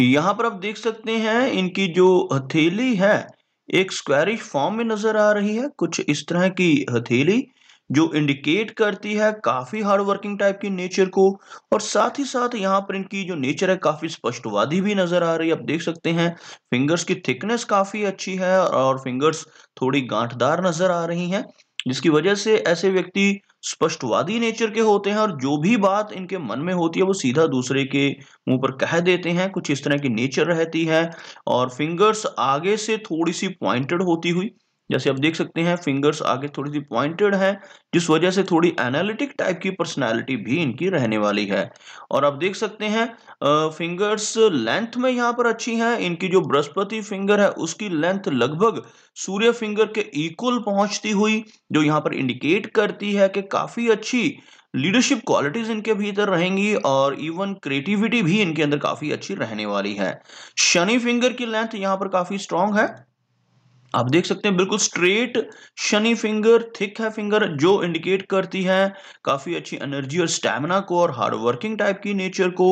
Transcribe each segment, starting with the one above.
यहाँ पर आप देख सकते हैं इनकी जो हथेली है एक स्क्वायरिश फॉर्म में नजर आ रही है कुछ इस तरह की हथेली जो इंडिकेट करती है काफी हार्ड वर्किंग टाइप की नेचर को और साथ ही साथ यहाँ पर इनकी जो नेचर है काफी स्पष्टवादी भी नजर आ रही है आप देख सकते हैं फिंगर्स की थिकनेस काफी अच्छी है और फिंगर्स थोड़ी गांठदार नजर आ रही हैं जिसकी वजह से ऐसे व्यक्ति स्पष्टवादी नेचर के होते हैं और जो भी बात इनके मन में होती है वो सीधा दूसरे के मुंह पर कह देते हैं कुछ इस तरह की नेचर रहती है और फिंगर्स आगे से थोड़ी सी पॉइंटेड होती हुई जैसे आप देख सकते हैं फिंगर्स आगे थोड़ी सी पॉइंटेड है जिस वजह से थोड़ी एनालिटिक टाइप की पर्सनालिटी भी इनकी रहने वाली है और आप देख सकते हैं फिंगर्स लेंथ में यहाँ पर अच्छी है इनकी जो बृहस्पति फिंगर है उसकी लेंथ लगभग सूर्य फिंगर के इक्वल पहुंचती हुई जो यहाँ पर इंडिकेट करती है कि काफ़ी अच्छी लीडरशिप क्वालिटीज इनके भीतर रहेंगी और इवन क्रिएटिविटी भी इनके अंदर काफ़ी अच्छी रहने वाली है शनि फिंगर की लेंथ यहाँ पर काफ़ी स्ट्रांग है आप देख सकते हैं बिल्कुल स्ट्रेट शनि फिंगर थिक है फिंगर जो इंडिकेट करती है काफ़ी अच्छी एनर्जी और स्टेमिना को और हार्ड वर्किंग टाइप की नेचर को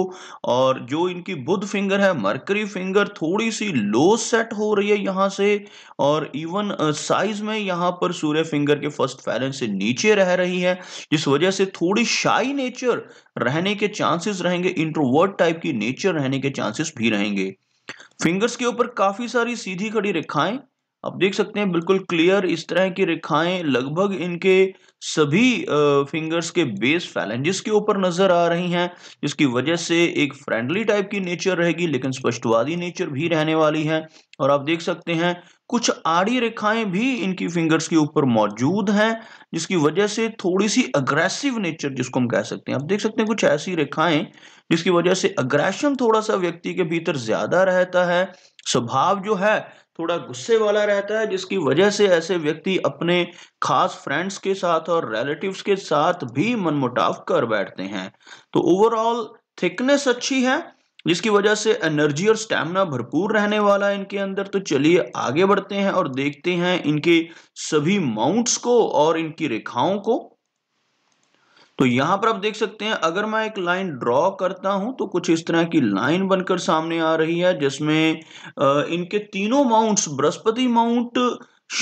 और जो इनकी बुध फिंगर है मरकरी फिंगर थोड़ी सी लो सेट हो रही है यहां से और इवन साइज में यहां पर सूर्य फिंगर के फर्स्ट फैलेंस से नीचे रह रही है जिस वजह से थोड़ी शाई नेचर रहने के चांसेस रहेंगे इंट्रोवर्ट टाइप की नेचर रहने के चांसेस भी रहेंगे फिंगर्स के ऊपर काफ़ी सारी सीधी खड़ी रेखाएं आप देख सकते हैं बिल्कुल क्लियर इस तरह की रेखाएं लगभग इनके सभी फिंगर्स के बेस फैलेंजिस के ऊपर नजर आ रही हैं जिसकी वजह से एक फ्रेंडली टाइप की नेचर रहेगी लेकिन स्पष्टवादी नेचर भी रहने वाली है और आप देख सकते हैं कुछ आड़ी रेखाएं भी इनकी फिंगर्स के ऊपर मौजूद हैं जिसकी वजह से थोड़ी सी अग्रेसिव नेचर जिसको हम कह सकते हैं आप देख सकते हैं कुछ ऐसी रेखाएं जिसकी वजह से अग्रेशन थोड़ा सा व्यक्ति के भीतर ज्यादा रहता है स्वभाव जो है थोड़ा गुस्से वाला रहता है जिसकी वजह से ऐसे व्यक्ति अपने खास फ्रेंड्स के साथ और रिलेटिव्स के साथ भी मनमुटाव कर बैठते हैं तो ओवरऑल थिकनेस अच्छी है जिसकी वजह से एनर्जी और स्टैमिना भरपूर रहने वाला है इनके अंदर तो चलिए आगे बढ़ते हैं और देखते हैं इनके सभी माउंट्स को और इनकी रेखाओं को तो यहां पर आप देख सकते हैं अगर मैं एक लाइन ड्रॉ करता हूं तो कुछ इस तरह की लाइन बनकर सामने आ रही है जिसमें इनके तीनों mounts Brihaspati mount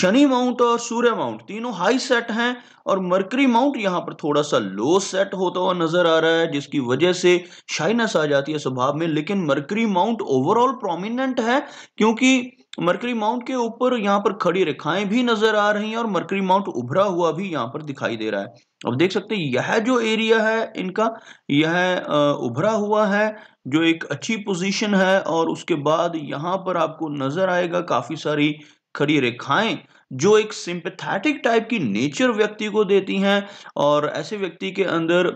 Shani mount और सूर्य माउंट तीनों हाई सेट हैं और मर्करी माउंट यहां पर थोड़ा सा लो सेट होता हुआ नजर आ रहा है जिसकी वजह से शाइनस आ जाती है स्वभाव में लेकिन मर्करी माउंट ओवरऑल प्रोमिनेंट है क्योंकि मरकरी माउंट के ऊपर यहाँ पर खड़ी रेखाएं भी नजर आ रही हैं और मरकरी माउंट उभरा हुआ भी यहाँ पर दिखाई दे रहा है अब देख सकते हैं यह जो एरिया है इनका यह उभरा हुआ है जो एक अच्छी पोजीशन है और उसके बाद यहाँ पर आपको नजर आएगा काफी सारी खड़ी रेखाएं जो एक सिंपथेटिक टाइप की नेचर व्यक्ति को देती हैं और ऐसे व्यक्ति के अंदर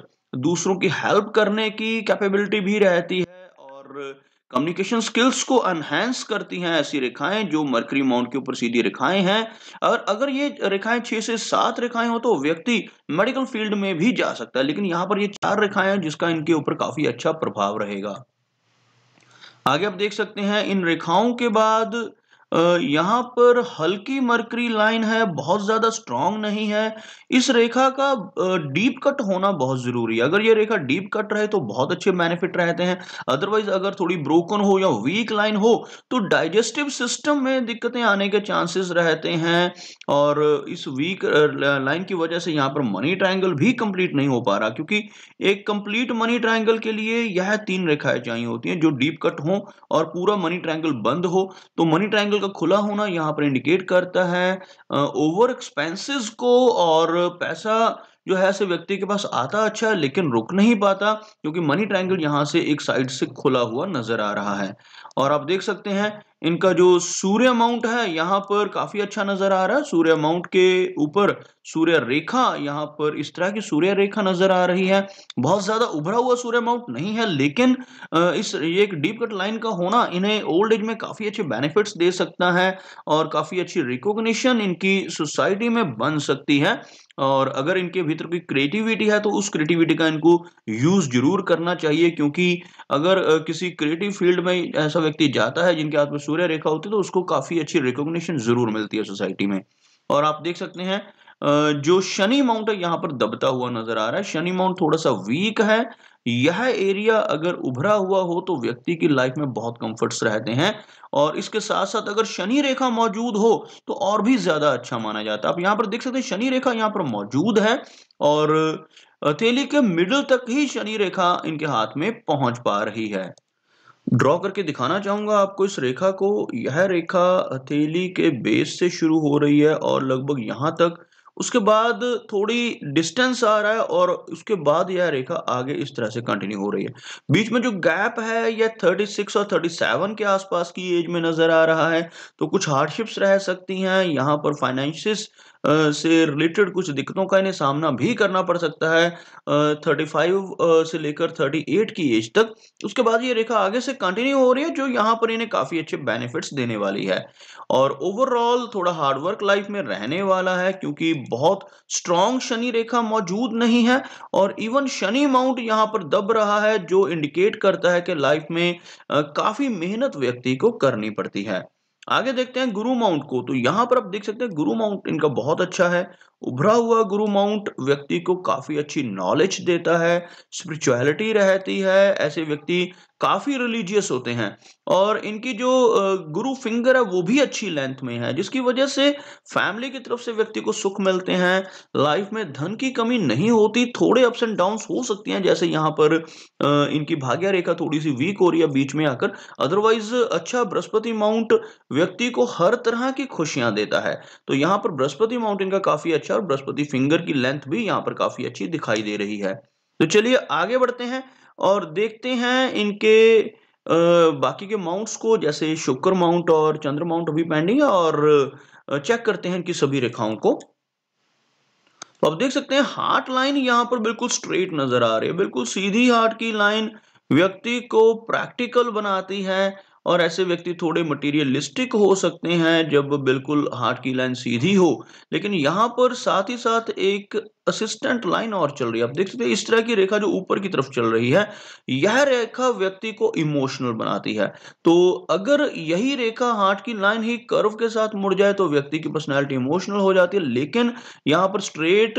दूसरों की हेल्प करने की कैपेबिलिटी भी रहती है और कम्युनिकेशन स्किल्स को एनहेंस करती हैं ऐसी रेखाएं जो मरकरी माउंट के ऊपर सीधी रेखाएं हैं और अगर ये रेखाएं छह से सात रेखाएं हो तो व्यक्ति मेडिकल फील्ड में भी जा सकता है लेकिन यहां पर ये चार रेखाएं हैं जिसका इनके ऊपर काफी अच्छा प्रभाव रहेगा आगे आप देख सकते हैं इन रेखाओं के बाद यहाँ पर हल्की मरकरी लाइन है बहुत ज़्यादा स्ट्रांग नहीं है इस रेखा का डीप कट होना बहुत ज़रूरी है अगर ये रेखा डीप कट रहे तो बहुत अच्छे बेनिफिट रहते हैं अदरवाइज अगर थोड़ी ब्रोकन हो या वीक लाइन हो तो डाइजेस्टिव सिस्टम में दिक्कतें आने के चांसेस रहते हैं और इस वीक लाइन की वजह से यहाँ पर मनी ट्राइंगल भी कंप्लीट नहीं हो पा रहा क्योंकि एक कंप्लीट मनी ट्राइंगल के लिए यह तीन रेखाएं चाहिए होती हैं जो डीप कट हो और पूरा मनी ट्राइंगल बंद हो तो मनी ट्राइंगल का खुला होना यहाँ पर इंडिकेट करता है ओवर एक्सपेंसेस को और पैसा जो है से व्यक्ति के पास आता अच्छा है लेकिन रुक नहीं पाता क्योंकि मनी ट्रायंगल यहाँ से एक साइड से खुला हुआ नजर आ रहा है और आप देख सकते हैं इनका जो सूर्य माउंट है यहाँ पर काफी अच्छा नजर आ रहा है सूर्य माउंट के ऊपर सूर्य रेखा यहाँ पर इस तरह की सूर्य रेखा नजर आ रही है बहुत ज्यादा उभरा हुआ सूर्य माउंट नहीं है लेकिन इस एक डीप कट लाइन का होना इन्हें ओल्ड एज में काफी अच्छे बेनिफिट्स दे सकता है और काफी अच्छी रिकॉग्निशन इनकी सोसाइटी में बन सकती है और अगर इनके भीतर कोई क्रिएटिविटी है तो उस क्रिएटिविटी का इनको यूज जरूर करना चाहिए क्योंकि अगर किसी क्रिएटिव फील्ड में ऐसा व्यक्ति जाता है जिनके हाथ में सूर्य रेखा होती है तो उसको काफ़ी अच्छी रिकॉग्निशन ज़रूर मिलती है सोसाइटी में और आप देख सकते हैं जो शनि माउंट है यहाँ पर दबता हुआ नजर आ रहा है शनि माउंट थोड़ा सा वीक है यह एरिया अगर उभरा हुआ हो तो व्यक्ति की लाइफ में बहुत कंफर्ट्स रहते हैं और इसके साथ साथ अगर शनि रेखा मौजूद हो तो और भी ज्यादा अच्छा माना जाता है आप यहाँ पर देख सकते हैं शनि रेखा यहाँ पर मौजूद है और हथेली के मिडल तक ही शनि रेखा इनके हाथ में पहुंच पा रही है ड्रॉ करके दिखाना चाहूंगा आपको इस रेखा को यह रेखा हथेली के बेस से शुरू हो रही है और लगभग यहाँ तक उसके बाद थोड़ी डिस्टेंस आ रहा है और उसके बाद यह रेखा आगे इस तरह से कंटिन्यू हो रही है बीच में जो गैप है यह 36 और 37 के आसपास की एज में नजर आ रहा है तो कुछ हार्डशिप्स रह सकती हैं यहाँ पर फाइनेंशियस से रिलेटेड कुछ दिक्कतों का इन्हें सामना भी करना पड़ सकता है थर्टी फाइव से लेकर थर्टी एट की एज तक उसके बाद ये रेखा आगे से कंटिन्यू हो रही है जो यहाँ पर इन्हें काफ़ी अच्छे बेनिफिट्स देने वाली है और ओवरऑल थोड़ा हार्डवर्क लाइफ में रहने वाला है क्योंकि बहुत स्ट्रॉन्ग शनि रेखा मौजूद नहीं है और इवन शनि माउंट यहाँ पर दब रहा है जो इंडिकेट करता है कि लाइफ में काफ़ी मेहनत व्यक्ति को करनी पड़ती है आगे देखते हैं गुरु माउंट को तो यहाँ पर आप देख सकते हैं गुरु माउंट इनका बहुत अच्छा है उभरा हुआ गुरु माउंट व्यक्ति को काफ़ी अच्छी नॉलेज देता है स्पिरिचुअलिटी रहती है ऐसे व्यक्ति काफ़ी रिलीजियस होते हैं और इनकी जो गुरु फिंगर है वो भी अच्छी लेंथ में है जिसकी वजह से फैमिली की तरफ से व्यक्ति को सुख मिलते हैं लाइफ में धन की कमी नहीं होती थोड़े अप्स एंड डाउन हो सकती हैं जैसे यहाँ पर इनकी भाग्य रेखा थोड़ी सी वीक हो रही है बीच में आकर अदरवाइज अच्छा बृहस्पति माउंट व्यक्ति को हर तरह की खुशियां देता है तो यहाँ पर बृहस्पति माउंट इनका काफ़ी अच्छा और बृहस्पति फिंगर की लेंथ भी यहाँ पर काफ़ी अच्छी दिखाई दे रही है तो चलिए आगे बढ़ते हैं और देखते हैं इनके बाकी के माउंट्स को जैसे शुक्र माउंट और चंद्र माउंट अभी पेंडिंग है और चेक करते हैं इनकी सभी रेखाओं को तो आप देख सकते हैं हार्ट लाइन यहां पर बिल्कुल स्ट्रेट नजर आ रही है बिल्कुल सीधी हार्ट की लाइन व्यक्ति को प्रैक्टिकल बनाती है और ऐसे व्यक्ति थोड़े मटीरियलिस्टिक हो सकते हैं जब बिल्कुल हार्ट की लाइन सीधी हो लेकिन यहाँ पर साथ ही साथ एक असिस्टेंट लाइन और चल रही है आप देख सकते हैं इस तरह की रेखा जो ऊपर की तरफ चल रही है यह रेखा व्यक्ति को इमोशनल बनाती है तो अगर यही रेखा हार्ट की लाइन ही कर्व के साथ मुड़ जाए तो व्यक्ति की पर्सनैलिटी इमोशनल हो जाती है लेकिन यहाँ पर स्ट्रेट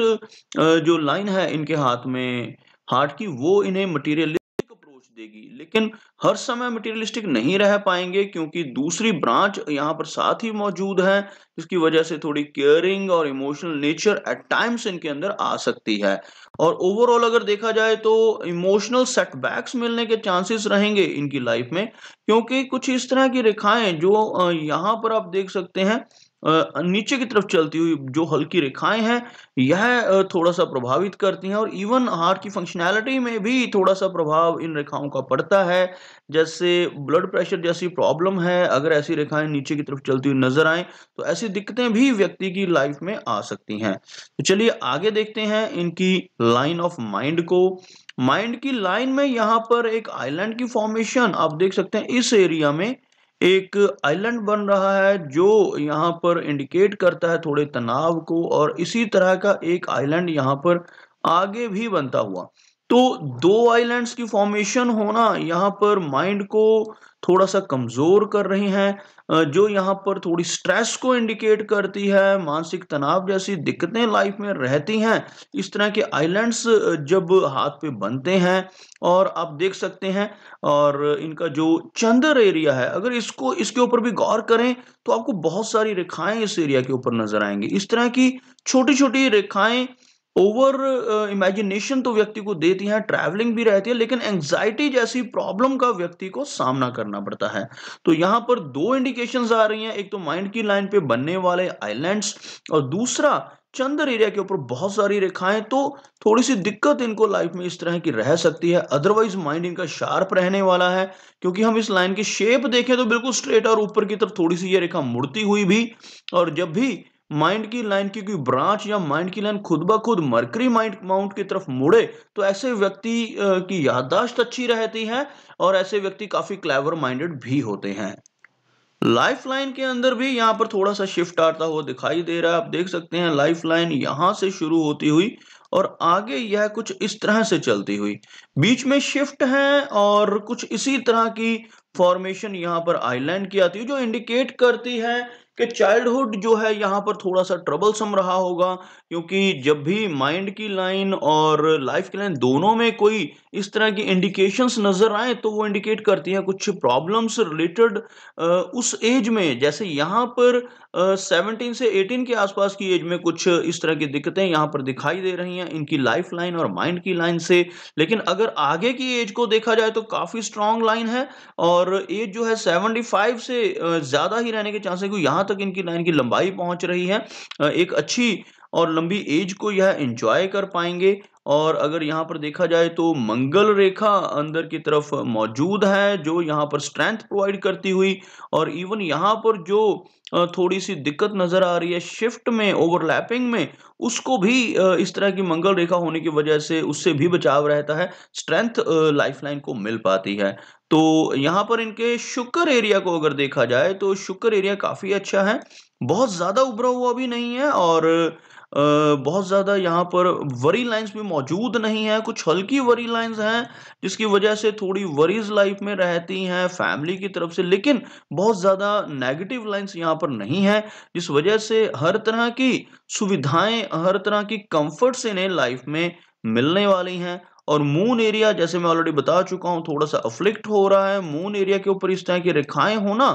जो लाइन है इनके हाथ में हार्ट की वो इन्हें मटीरियल देगी लेकिन हर समय मटेरियलिस्टिक नहीं रह पाएंगे क्योंकि दूसरी ब्रांच यहाँ पर साथ ही मौजूद है जिसकी वजह से थोड़ी केयरिंग और इमोशनल नेचर एट टाइम्स इनके अंदर आ सकती है और ओवरऑल अगर देखा जाए तो इमोशनल सेटबैक्स मिलने के चांसेस रहेंगे इनकी लाइफ में क्योंकि कुछ इस तरह की रेखाएं जो यहाँ पर आप देख सकते हैं नीचे की तरफ चलती हुई जो हल्की रेखाएं हैं यह थोड़ा सा प्रभावित करती हैं और इवन हार्ट की फंक्शनैलिटी में भी थोड़ा सा प्रभाव इन रेखाओं का पड़ता है जैसे ब्लड प्रेशर जैसी प्रॉब्लम है अगर ऐसी रेखाएं नीचे की तरफ चलती हुई नजर आए तो ऐसी दिक्कतें भी व्यक्ति की लाइफ में आ सकती हैं तो चलिए आगे देखते हैं इनकी लाइन ऑफ माइंड को माइंड की लाइन में यहाँ पर एक आइलैंड की फॉर्मेशन आप देख सकते हैं इस एरिया में एक आइलैंड बन रहा है जो यहाँ पर इंडिकेट करता है थोड़े तनाव को और इसी तरह का एक आइलैंड यहाँ पर आगे भी बनता हुआ तो दो आइलैंड्स की फॉर्मेशन होना यहाँ पर माइंड को थोड़ा सा कमज़ोर कर रही हैं जो यहाँ पर थोड़ी स्ट्रेस को इंडिकेट करती है मानसिक तनाव जैसी दिक्कतें लाइफ में रहती हैं इस तरह के आइलैंड्स जब हाथ पे बनते हैं और आप देख सकते हैं और इनका जो चंदर एरिया है अगर इसको इसके ऊपर भी गौर करें तो आपको बहुत सारी रेखाएं इस एरिया के ऊपर नजर आएंगी इस तरह की छोटी छोटी रेखाएं ओवर इमेजिनेशन uh, तो व्यक्ति को देती है ट्रैवलिंग भी रहती है लेकिन एंजाइटी जैसी प्रॉब्लम का व्यक्ति को सामना करना पड़ता है तो यहाँ पर दो इंडिकेशंस आ रही हैं एक तो माइंड की लाइन पे बनने वाले आइलैंड्स और दूसरा चंद्र एरिया के ऊपर बहुत सारी रेखाएं तो थोड़ी सी दिक्कत इनको लाइफ में इस तरह की रह सकती है अदरवाइज माइंड इनका शार्प रहने वाला है क्योंकि हम इस लाइन की शेप देखें तो बिल्कुल स्ट्रेट और ऊपर की तरफ थोड़ी सी ये रेखा मुड़ती हुई भी और जब भी माइंड की लाइन की कोई ब्रांच या माइंड की लाइन खुद ब खुद मरकरी माइंड माउंट की तरफ मुड़े तो ऐसे व्यक्ति की याददाश्त अच्छी रहती है और ऐसे व्यक्ति काफी क्लेवर माइंडेड भी होते हैं लाइफ लाइन के अंदर भी यहाँ पर थोड़ा सा शिफ्ट आता हुआ दिखाई दे रहा है आप देख सकते हैं लाइफ लाइन यहां से शुरू होती हुई और आगे यह कुछ इस तरह से चलती हुई बीच में शिफ्ट है और कुछ इसी तरह की फॉर्मेशन यहाँ पर आइलैंड की आती है जो इंडिकेट करती है कि चाइल्डहुड जो है यहाँ पर थोड़ा सा ट्रबलसम रहा होगा क्योंकि जब भी माइंड की लाइन और लाइफ की लाइन दोनों में कोई इस तरह की इंडिकेशंस नज़र आए तो वो इंडिकेट करती हैं कुछ प्रॉब्लम्स रिलेटेड उस एज में जैसे यहाँ पर सेवनटीन से एटीन के आसपास की एज में कुछ इस तरह की दिक्कतें यहाँ पर दिखाई दे रही हैं इनकी लाइफ लाइन और माइंड की लाइन से लेकिन अगर आगे की एज को देखा जाए तो काफ़ी स्ट्रांग लाइन है और एज जो है सेवेंटी फाइव से ज़्यादा ही रहने के चांसेस को यहाँ जहां तक इनकी लाइन की लंबाई पहुंच रही है एक अच्छी और लंबी एज को यह इंजॉय कर पाएंगे और अगर यहाँ पर देखा जाए तो मंगल रेखा अंदर की तरफ मौजूद है जो यहाँ पर स्ट्रेंथ प्रोवाइड करती हुई और इवन यहाँ पर जो थोड़ी सी दिक्कत नज़र आ रही है शिफ्ट में ओवरलैपिंग में उसको भी इस तरह की मंगल रेखा होने की वजह से उससे भी बचाव रहता है स्ट्रेंथ लाइफलाइन को मिल पाती है तो यहाँ पर इनके शुक्र एरिया को अगर देखा जाए तो शुक्र एरिया काफ़ी अच्छा है बहुत ज़्यादा उभरा हुआ भी नहीं है और बहुत ज़्यादा यहाँ पर वरी लाइंस भी मौजूद नहीं है कुछ हल्की वरी लाइंस हैं जिसकी वजह से थोड़ी वरीज लाइफ में रहती हैं फैमिली की तरफ से लेकिन बहुत ज़्यादा नेगेटिव लाइंस यहाँ पर नहीं है जिस वजह से हर तरह की सुविधाएं हर तरह की से इन्हें लाइफ में मिलने वाली हैं और मून एरिया जैसे मैं ऑलरेडी बता चुका हूँ थोड़ा सा अफ्लिक्ट हो रहा है मून एरिया के ऊपर इस तरह की रेखाएं होना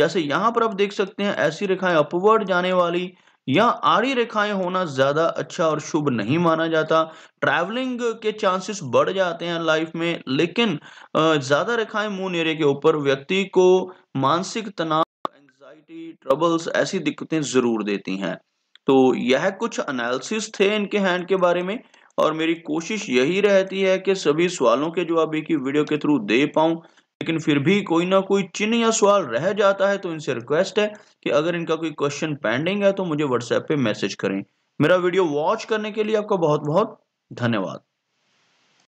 जैसे यहाँ पर आप देख सकते हैं ऐसी रेखाएं अपवर्ड जाने वाली या आड़ी रेखाएं होना ज़्यादा अच्छा और शुभ नहीं माना जाता ट्रैवलिंग के चांसेस बढ़ जाते हैं लाइफ में लेकिन ज़्यादा रेखाएं मुंह नेरे के ऊपर व्यक्ति को मानसिक तनाव एंजाइटी ट्रबल्स ऐसी दिक्कतें ज़रूर देती हैं तो यह कुछ एनालिसिस थे इनके हैंड के बारे में और मेरी कोशिश यही रहती है कि सभी सवालों के जवाब एक ही वीडियो के थ्रू दे पाऊं लेकिन फिर भी कोई ना कोई चिन्ह या सवाल रह जाता है तो इनसे रिक्वेस्ट है कि अगर इनका कोई क्वेश्चन पेंडिंग है तो मुझे व्हाट्सएप पे मैसेज करें मेरा वीडियो वॉच करने के लिए आपका बहुत बहुत धन्यवाद